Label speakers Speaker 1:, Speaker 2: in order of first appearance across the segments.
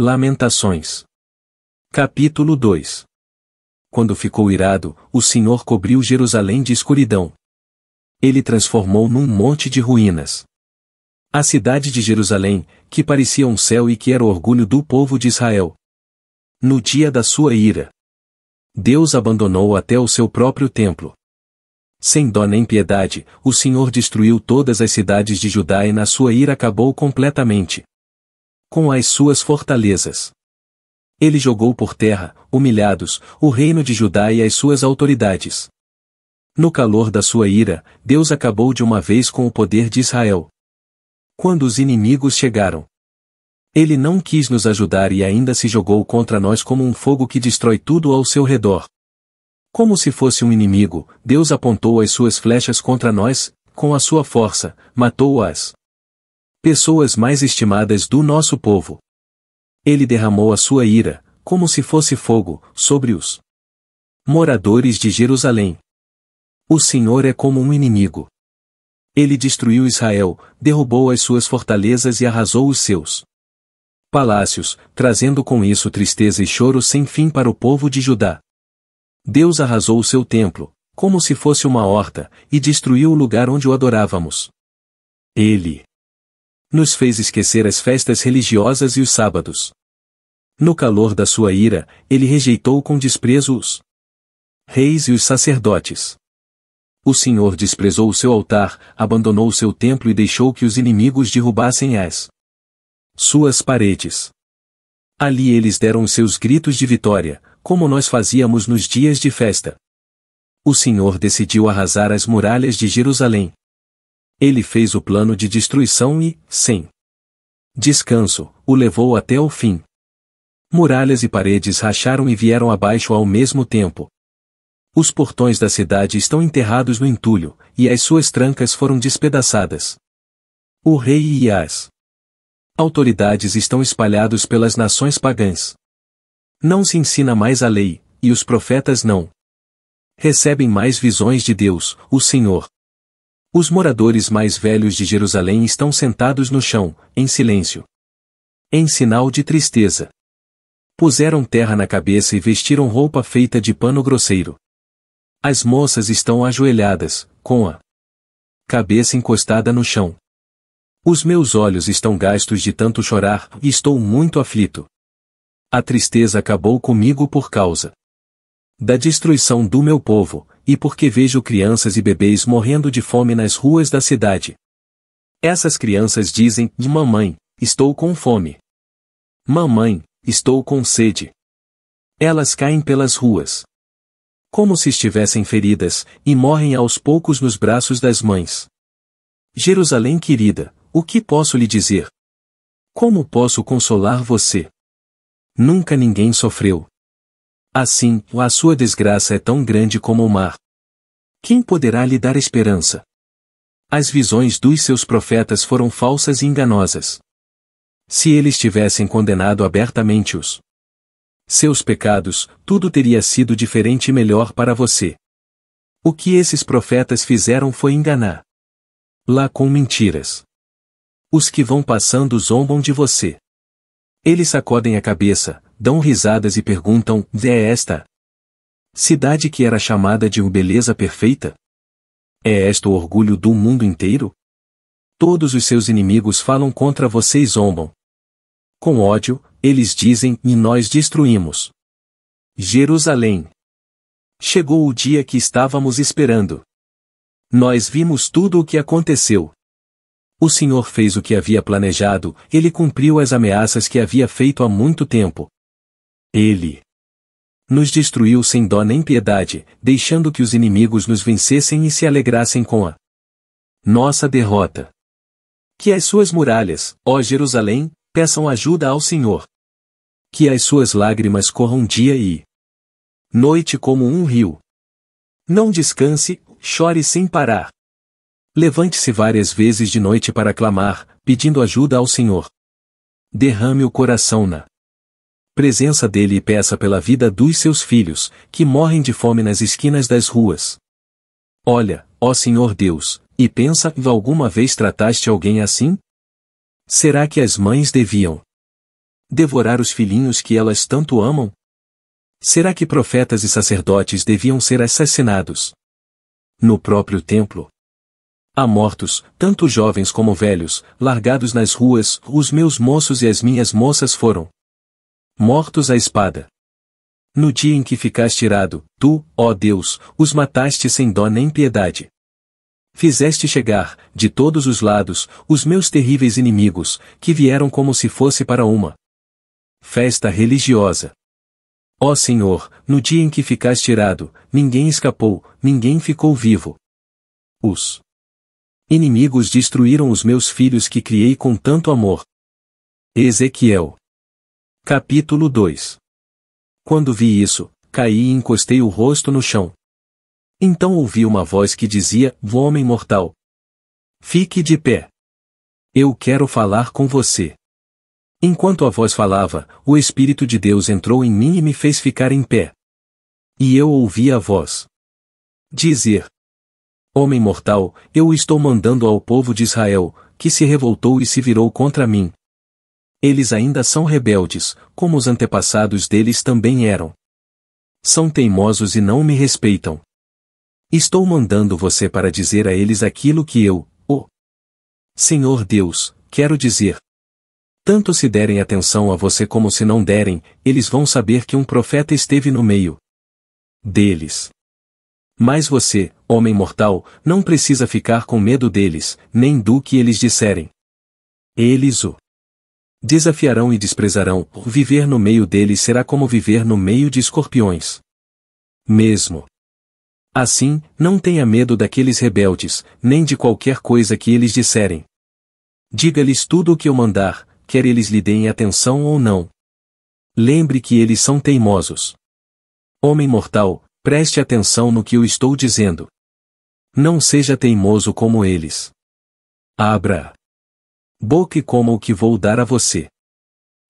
Speaker 1: Lamentações. Capítulo 2 Quando ficou irado, o Senhor cobriu Jerusalém de escuridão. Ele transformou num monte de ruínas. A cidade de Jerusalém, que parecia um céu e que era o orgulho do povo de Israel. No dia da sua ira, Deus abandonou até o seu próprio templo. Sem dó nem piedade, o Senhor destruiu todas as cidades de Judá e na sua ira acabou completamente com as suas fortalezas. Ele jogou por terra, humilhados, o reino de Judá e as suas autoridades. No calor da sua ira, Deus acabou de uma vez com o poder de Israel. Quando os inimigos chegaram, ele não quis nos ajudar e ainda se jogou contra nós como um fogo que destrói tudo ao seu redor. Como se fosse um inimigo, Deus apontou as suas flechas contra nós, com a sua força, matou-as pessoas mais estimadas do nosso povo. Ele derramou a sua ira, como se fosse fogo, sobre os moradores de Jerusalém. O Senhor é como um inimigo. Ele destruiu Israel, derrubou as suas fortalezas e arrasou os seus palácios, trazendo com isso tristeza e choro sem fim para o povo de Judá. Deus arrasou o seu templo, como se fosse uma horta, e destruiu o lugar onde o adorávamos. Ele nos fez esquecer as festas religiosas e os sábados. No calor da sua ira, ele rejeitou com desprezo os reis e os sacerdotes. O Senhor desprezou o seu altar, abandonou o seu templo e deixou que os inimigos derrubassem as suas paredes. Ali eles deram os seus gritos de vitória, como nós fazíamos nos dias de festa. O Senhor decidiu arrasar as muralhas de Jerusalém. Ele fez o plano de destruição e, sem descanso, o levou até o fim. Muralhas e paredes racharam e vieram abaixo ao mesmo tempo. Os portões da cidade estão enterrados no entulho, e as suas trancas foram despedaçadas. O rei e as autoridades estão espalhados pelas nações pagãs. Não se ensina mais a lei, e os profetas não recebem mais visões de Deus, o Senhor. Os moradores mais velhos de Jerusalém estão sentados no chão, em silêncio. Em sinal de tristeza. Puseram terra na cabeça e vestiram roupa feita de pano grosseiro. As moças estão ajoelhadas, com a cabeça encostada no chão. Os meus olhos estão gastos de tanto chorar e estou muito aflito. A tristeza acabou comigo por causa da destruição do meu povo, e porque vejo crianças e bebês morrendo de fome nas ruas da cidade. Essas crianças dizem: Mamãe, estou com fome. Mamãe, estou com sede. Elas caem pelas ruas. Como se estivessem feridas, e morrem aos poucos nos braços das mães. Jerusalém querida, o que posso lhe dizer? Como posso consolar você? Nunca ninguém sofreu. Assim, a sua desgraça é tão grande como o mar. Quem poderá lhe dar esperança? As visões dos seus profetas foram falsas e enganosas. Se eles tivessem condenado abertamente os seus pecados, tudo teria sido diferente e melhor para você. O que esses profetas fizeram foi enganar. Lá com mentiras. Os que vão passando zombam de você. Eles sacodem a cabeça, dão risadas e perguntam: é esta? Cidade que era chamada de beleza perfeita? É este o orgulho do mundo inteiro? Todos os seus inimigos falam contra você e zombam. Com ódio, eles dizem, e nós destruímos. Jerusalém. Chegou o dia que estávamos esperando. Nós vimos tudo o que aconteceu. O Senhor fez o que havia planejado, ele cumpriu as ameaças que havia feito há muito tempo. Ele nos destruiu sem dó nem piedade, deixando que os inimigos nos vencessem e se alegrassem com a nossa derrota. Que as suas muralhas, ó Jerusalém, peçam ajuda ao Senhor. Que as suas lágrimas corram dia e noite como um rio. Não descanse, chore sem parar. Levante-se várias vezes de noite para clamar, pedindo ajuda ao Senhor. Derrame o coração na presença dele e peça pela vida dos seus filhos, que morrem de fome nas esquinas das ruas. Olha, ó Senhor Deus, e pensa alguma vez trataste alguém assim? Será que as mães deviam devorar os filhinhos que elas tanto amam? Será que profetas e sacerdotes deviam ser assassinados? No próprio templo, Há mortos, tanto jovens como velhos, largados nas ruas, os meus moços e as minhas moças foram mortos à espada. No dia em que ficaste irado, tu, ó Deus, os mataste sem dó nem piedade. Fizeste chegar, de todos os lados, os meus terríveis inimigos, que vieram como se fosse para uma festa religiosa. Ó Senhor, no dia em que ficaste irado, ninguém escapou, ninguém ficou vivo. Os inimigos destruíram os meus filhos que criei com tanto amor. Ezequiel Capítulo 2 Quando vi isso, caí e encostei o rosto no chão. Então ouvi uma voz que dizia, homem mortal. Fique de pé. Eu quero falar com você. Enquanto a voz falava, o Espírito de Deus entrou em mim e me fez ficar em pé. E eu ouvi a voz. Dizer. Homem mortal, eu estou mandando ao povo de Israel, que se revoltou e se virou contra mim, eles ainda são rebeldes, como os antepassados deles também eram. São teimosos e não me respeitam. Estou mandando você para dizer a eles aquilo que eu, o oh. Senhor Deus, quero dizer. Tanto se derem atenção a você como se não derem, eles vão saber que um profeta esteve no meio deles. Mas você, homem mortal, não precisa ficar com medo deles, nem do que eles disserem. Eles o desafiarão e desprezarão, viver no meio deles será como viver no meio de escorpiões. Mesmo. Assim, não tenha medo daqueles rebeldes, nem de qualquer coisa que eles disserem. Diga-lhes tudo o que eu mandar, quer eles lhe deem atenção ou não. Lembre que eles são teimosos. Homem mortal, preste atenção no que eu estou dizendo. Não seja teimoso como eles. Abra e como o que vou dar a você.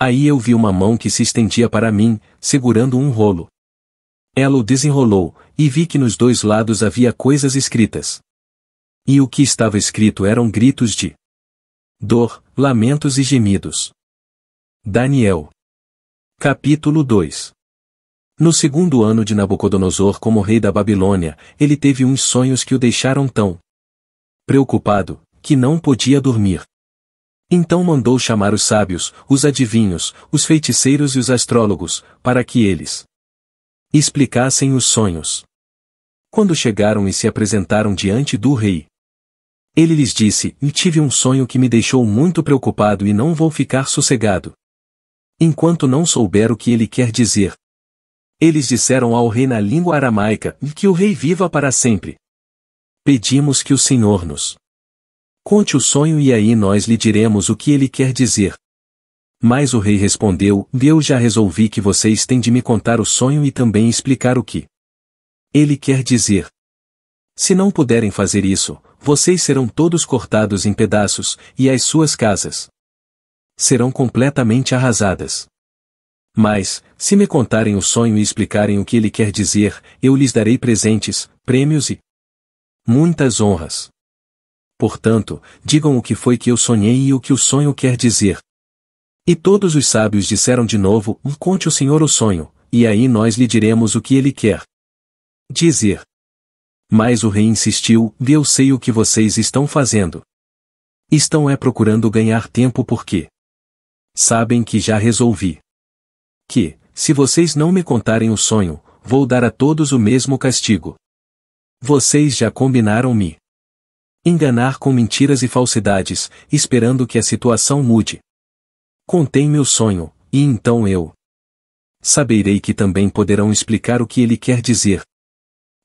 Speaker 1: Aí eu vi uma mão que se estendia para mim, segurando um rolo. Ela o desenrolou, e vi que nos dois lados havia coisas escritas. E o que estava escrito eram gritos de dor, lamentos e gemidos. Daniel. Capítulo 2 No segundo ano de Nabucodonosor como rei da Babilônia, ele teve uns sonhos que o deixaram tão preocupado que não podia dormir. Então mandou chamar os sábios, os adivinhos, os feiticeiros e os astrólogos, para que eles explicassem os sonhos. Quando chegaram e se apresentaram diante do rei, ele lhes disse: Tive um sonho que me deixou muito preocupado e não vou ficar sossegado. Enquanto não souber o que ele quer dizer. Eles disseram ao rei na língua aramaica: Que o rei viva para sempre. Pedimos que o Senhor nos Conte o sonho e aí nós lhe diremos o que ele quer dizer. Mas o rei respondeu: Eu já resolvi que vocês têm de me contar o sonho e também explicar o que ele quer dizer. Se não puderem fazer isso, vocês serão todos cortados em pedaços, e as suas casas serão completamente arrasadas. Mas, se me contarem o sonho e explicarem o que ele quer dizer, eu lhes darei presentes, prêmios e muitas honras portanto, digam o que foi que eu sonhei e o que o sonho quer dizer. E todos os sábios disseram de novo: Conte o Senhor o sonho, e aí nós lhe diremos o que ele quer dizer. Mas o rei insistiu: Eu sei o que vocês estão fazendo. Estão é procurando ganhar tempo porque sabem que já resolvi. Que, se vocês não me contarem o sonho, vou dar a todos o mesmo castigo. Vocês já combinaram-me enganar com mentiras e falsidades, esperando que a situação mude. Contém meu sonho, e então eu saberei que também poderão explicar o que ele quer dizer.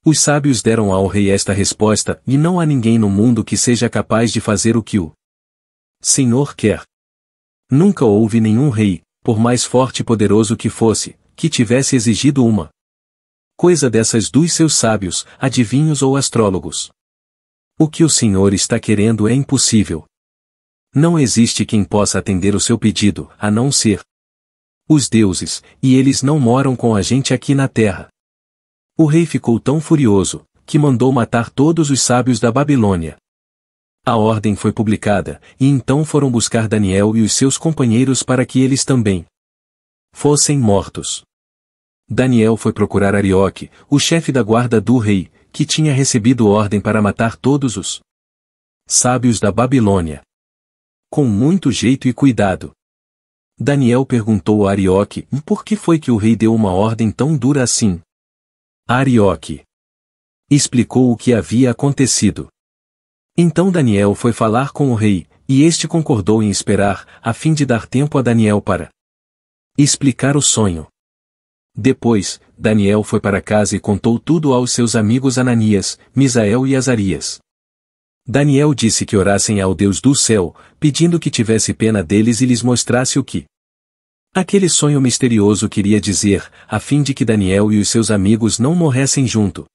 Speaker 1: Os sábios deram ao rei esta resposta, e não há ninguém no mundo que seja capaz de fazer o que o Senhor quer. Nunca houve nenhum rei, por mais forte e poderoso que fosse, que tivesse exigido uma coisa dessas dos seus sábios, adivinhos ou astrólogos. O que o Senhor está querendo é impossível. Não existe quem possa atender o seu pedido, a não ser os deuses, e eles não moram com a gente aqui na terra. O rei ficou tão furioso, que mandou matar todos os sábios da Babilônia. A ordem foi publicada, e então foram buscar Daniel e os seus companheiros para que eles também fossem mortos. Daniel foi procurar Arioque, o chefe da guarda do rei, que tinha recebido ordem para matar todos os sábios da Babilônia. Com muito jeito e cuidado. Daniel perguntou a Arioque por que foi que o rei deu uma ordem tão dura assim. Arioque explicou o que havia acontecido. Então Daniel foi falar com o rei, e este concordou em esperar, a fim de dar tempo a Daniel para explicar o sonho. Depois, Daniel foi para casa e contou tudo aos seus amigos Ananias, Misael e Azarias. Daniel disse que orassem ao Deus do céu, pedindo que tivesse pena deles e lhes mostrasse o que aquele sonho misterioso queria dizer, a fim de que Daniel e os seus amigos não morressem junto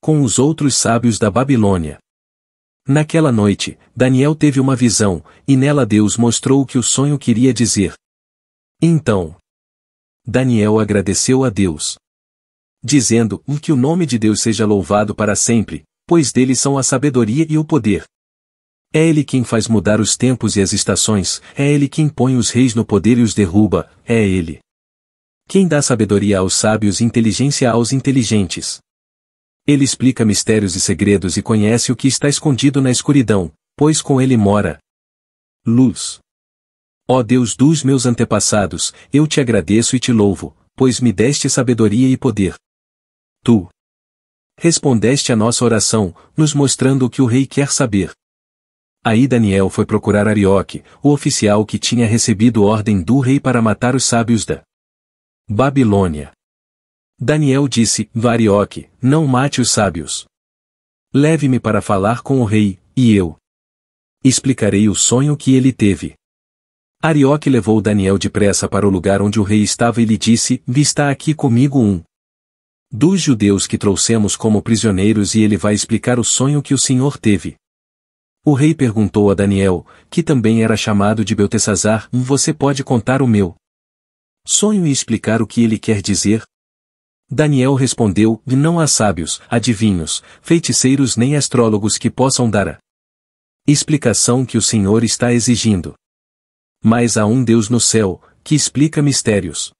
Speaker 1: com os outros sábios da Babilônia. Naquela noite, Daniel teve uma visão, e nela Deus mostrou o que o sonho queria dizer. Então, Daniel agradeceu a Deus. Dizendo, que o nome de Deus seja louvado para sempre, pois dele são a sabedoria e o poder. É ele quem faz mudar os tempos e as estações, é ele quem põe os reis no poder e os derruba, é ele. Quem dá sabedoria aos sábios e inteligência aos inteligentes. Ele explica mistérios e segredos e conhece o que está escondido na escuridão, pois com ele mora luz. Ó Deus dos meus antepassados, eu te agradeço e te louvo, pois me deste sabedoria e poder. Tu respondeste a nossa oração, nos mostrando o que o rei quer saber. Aí Daniel foi procurar Arioque, o oficial que tinha recebido ordem do rei para matar os sábios da Babilônia. Daniel disse, Varioque, não mate os sábios. Leve-me para falar com o rei, e eu explicarei o sonho que ele teve. Arioque levou Daniel depressa para o lugar onde o rei estava e lhe disse: Está aqui comigo um dos judeus que trouxemos como prisioneiros e ele vai explicar o sonho que o senhor teve. O rei perguntou a Daniel, que também era chamado de Beltesazar: Você pode contar o meu sonho e explicar o que ele quer dizer? Daniel respondeu: Não há sábios, adivinhos, feiticeiros nem astrólogos que possam dar a explicação que o senhor está exigindo. Mas há um Deus no céu, que explica mistérios.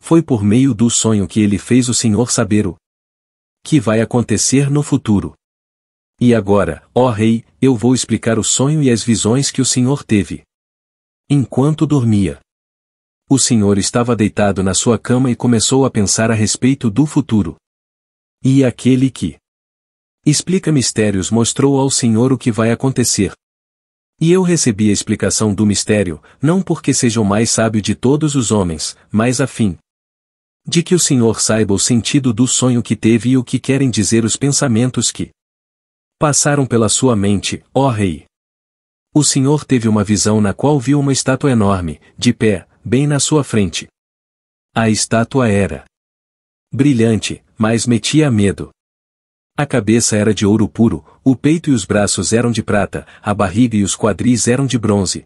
Speaker 1: Foi por meio do sonho que ele fez o Senhor saber o que vai acontecer no futuro. E agora, ó rei, eu vou explicar o sonho e as visões que o Senhor teve. Enquanto dormia, o Senhor estava deitado na sua cama e começou a pensar a respeito do futuro. E aquele que explica mistérios mostrou ao Senhor o que vai acontecer. E eu recebi a explicação do mistério, não porque seja o mais sábio de todos os homens, mas a fim de que o Senhor saiba o sentido do sonho que teve e o que querem dizer os pensamentos que passaram pela sua mente, ó Rei. O Senhor teve uma visão na qual viu uma estátua enorme, de pé, bem na sua frente. A estátua era brilhante, mas metia medo. A cabeça era de ouro puro, o peito e os braços eram de prata, a barriga e os quadris eram de bronze.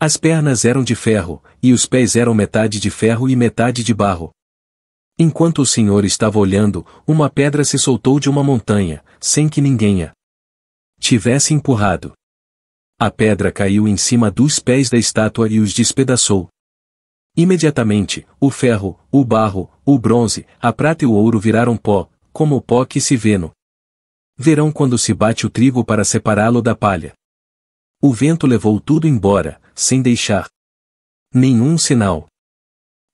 Speaker 1: As pernas eram de ferro, e os pés eram metade de ferro e metade de barro. Enquanto o senhor estava olhando, uma pedra se soltou de uma montanha, sem que ninguém a tivesse empurrado. A pedra caiu em cima dos pés da estátua e os despedaçou. Imediatamente, o ferro, o barro, o bronze, a prata e o ouro viraram pó, como o pó que se vê no verão quando se bate o trigo para separá-lo da palha. O vento levou tudo embora, sem deixar nenhum sinal.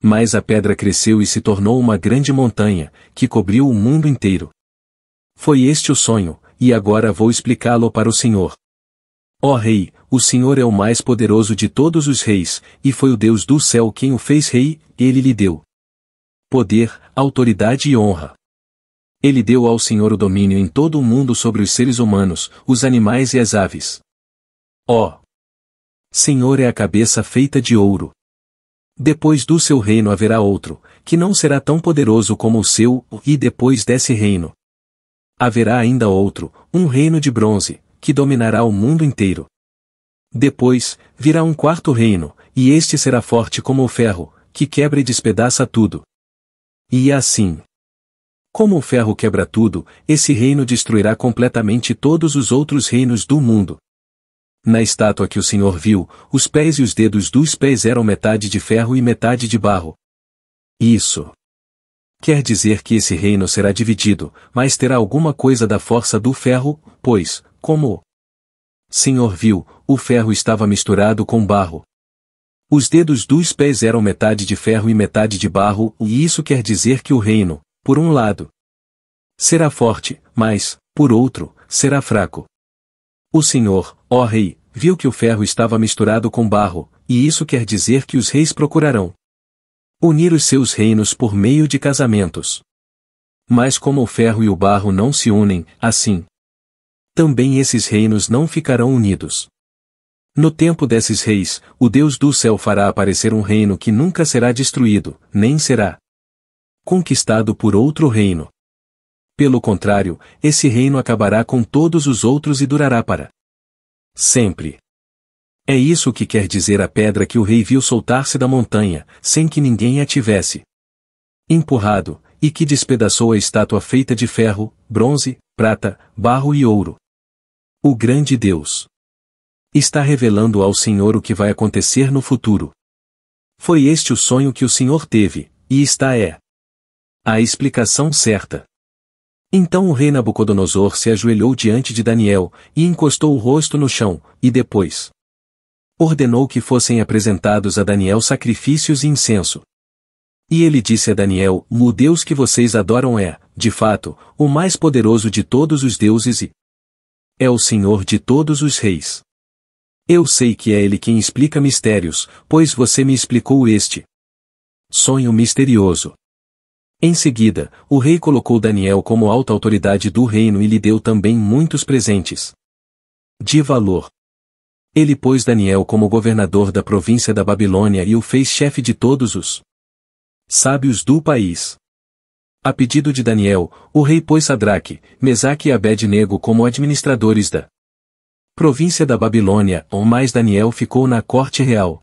Speaker 1: Mas a pedra cresceu e se tornou uma grande montanha, que cobriu o mundo inteiro. Foi este o sonho, e agora vou explicá-lo para o Senhor. Ó Rei, o Senhor é o mais poderoso de todos os reis, e foi o Deus do céu quem o fez rei, ele lhe deu poder, autoridade e honra. Ele deu ao Senhor o domínio em todo o mundo sobre os seres humanos, os animais e as aves. Ó! Oh. Senhor é a cabeça feita de ouro. Depois do seu reino haverá outro, que não será tão poderoso como o seu, e depois desse reino. Haverá ainda outro, um reino de bronze, que dominará o mundo inteiro. Depois, virá um quarto reino, e este será forte como o ferro, que quebra e despedaça tudo. E assim, como o ferro quebra tudo, esse reino destruirá completamente todos os outros reinos do mundo. Na estátua que o Senhor viu, os pés e os dedos dos pés eram metade de ferro e metade de barro. Isso. Quer dizer que esse reino será dividido, mas terá alguma coisa da força do ferro, pois, como o Senhor viu, o ferro estava misturado com barro. Os dedos dos pés eram metade de ferro e metade de barro, e isso quer dizer que o reino por um lado. Será forte, mas, por outro, será fraco. O Senhor, ó Rei, viu que o ferro estava misturado com barro, e isso quer dizer que os reis procurarão unir os seus reinos por meio de casamentos. Mas como o ferro e o barro não se unem, assim também esses reinos não ficarão unidos. No tempo desses reis, o Deus do céu fará aparecer um reino que nunca será destruído, nem será conquistado por outro reino. Pelo contrário, esse reino acabará com todos os outros e durará para sempre. É isso que quer dizer a pedra que o rei viu soltar-se da montanha, sem que ninguém a tivesse empurrado, e que despedaçou a estátua feita de ferro, bronze, prata, barro e ouro. O grande Deus está revelando ao Senhor o que vai acontecer no futuro. Foi este o sonho que o Senhor teve, e está é a explicação certa. Então o rei Nabucodonosor se ajoelhou diante de Daniel, e encostou o rosto no chão, e depois ordenou que fossem apresentados a Daniel sacrifícios e incenso. E ele disse a Daniel: O Deus que vocês adoram é, de fato, o mais poderoso de todos os deuses e é o Senhor de todos os reis. Eu sei que é ele quem explica mistérios, pois você me explicou este sonho misterioso. Em seguida, o rei colocou Daniel como alta autoridade do reino e lhe deu também muitos presentes. De valor. Ele pôs Daniel como governador da província da Babilônia e o fez chefe de todos os sábios do país. A pedido de Daniel, o rei pôs Sadraque, Mesaque e Abed-nego como administradores da província da Babilônia, ou mais Daniel ficou na corte real.